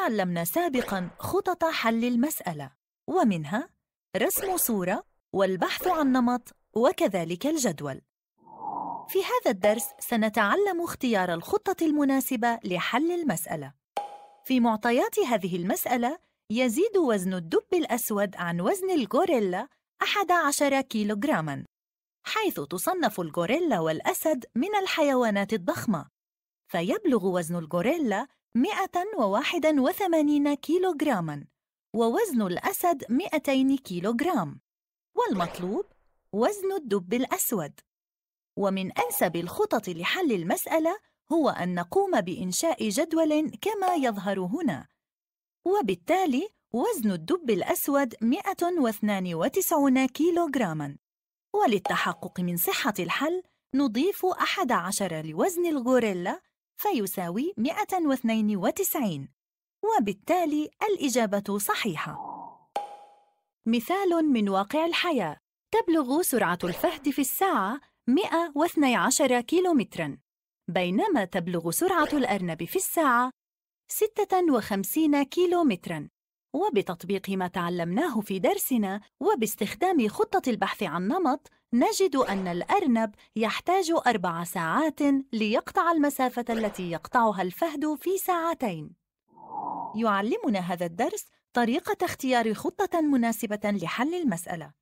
تعلمنا سابقاً خطط حل المسألة ومنها رسم صورة والبحث عن نمط وكذلك الجدول في هذا الدرس سنتعلم اختيار الخطة المناسبة لحل المسألة في معطيات هذه المسألة يزيد وزن الدب الأسود عن وزن الغوريلا 11 كيلوغراماً حيث تصنف الغوريلا والأسد من الحيوانات الضخمة فيبلغ وزن الغوريلا 181 كيلوغراما ووزن الأسد 200 كيلوغرام والمطلوب وزن الدب الأسود ومن أنسب الخطط لحل المسألة هو أن نقوم بإنشاء جدول كما يظهر هنا وبالتالي وزن الدب الأسود 192 كيلوغراما وللتحقق من صحة الحل نضيف 11 لوزن الغوريلا فيساوي 192 وبالتالي الإجابة صحيحة مثال من واقع الحياة تبلغ سرعة الفهد في الساعة 112 كيلومتراً بينما تبلغ سرعة الأرنب في الساعة 56 كيلومتراً وبتطبيق ما تعلمناه في درسنا وباستخدام خطة البحث عن نمط نجد أن الأرنب يحتاج أربع ساعات ليقطع المسافة التي يقطعها الفهد في ساعتين يعلمنا هذا الدرس طريقة اختيار خطة مناسبة لحل المسألة